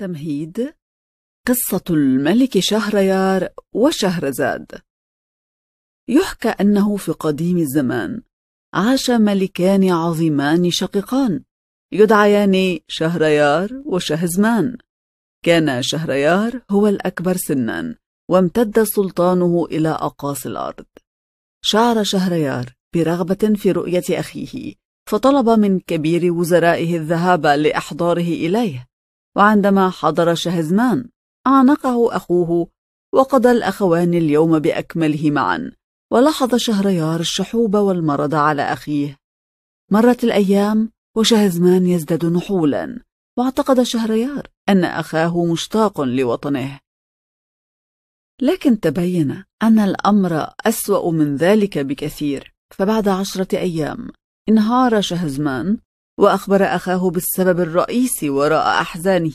تمهيد قصة الملك شهريار وشهرزاد يحكى أنه في قديم الزمان عاش ملكان عظيمان شقيقان يدعيان شهريار وشهزمان كان شهريار هو الأكبر سنا وامتد سلطانه إلى أقاصي الأرض شعر شهريار برغبة في رؤية أخيه فطلب من كبير وزرائه الذهاب لإحضاره إليه وعندما حضر شهزمان أعنقه أخوه وقضى الأخوان اليوم بأكمله معا ولاحظ شهريار الشحوب والمرض على أخيه مرت الأيام وشهزمان يزداد نحولا واعتقد شهريار أن أخاه مشتاق لوطنه لكن تبين أن الأمر أسوأ من ذلك بكثير فبعد عشرة أيام انهار شهزمان وأخبر أخاه بالسبب الرئيسي وراء أحزانه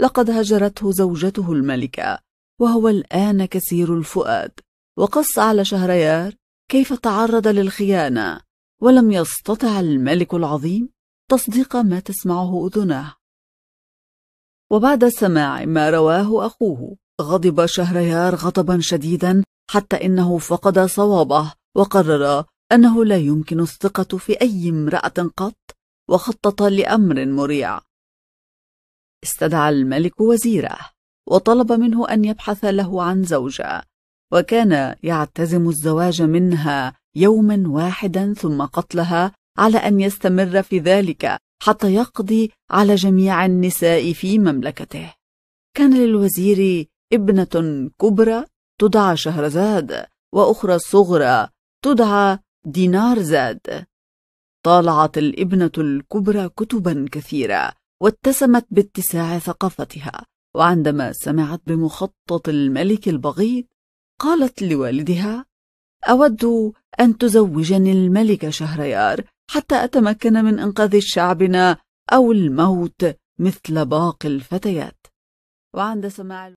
لقد هجرته زوجته الملكة وهو الآن كثير الفؤاد وقص على شهريار كيف تعرض للخيانة ولم يستطع الملك العظيم تصديق ما تسمعه أذناه وبعد سماع ما رواه أخوه غضب شهريار غضبا شديدا حتى إنه فقد صوابه وقرر أنه لا يمكن الثقة في أي امرأة قط وخطط لأمر مريع استدعى الملك وزيره وطلب منه أن يبحث له عن زوجة وكان يعتزم الزواج منها يوما واحدا ثم قتلها على أن يستمر في ذلك حتى يقضي على جميع النساء في مملكته كان للوزير ابنة كبرى تدعى شهرزاد وأخرى صغرى تدعى دينار زاد طالعت الابنة الكبرى كتبا كثيرة واتسمت باتساع ثقافتها وعندما سمعت بمخطط الملك البغيض قالت لوالدها أود أن تزوجني الملك شهريار حتى أتمكن من إنقاذ شعبنا أو الموت مثل باقي الفتيات وعند سماع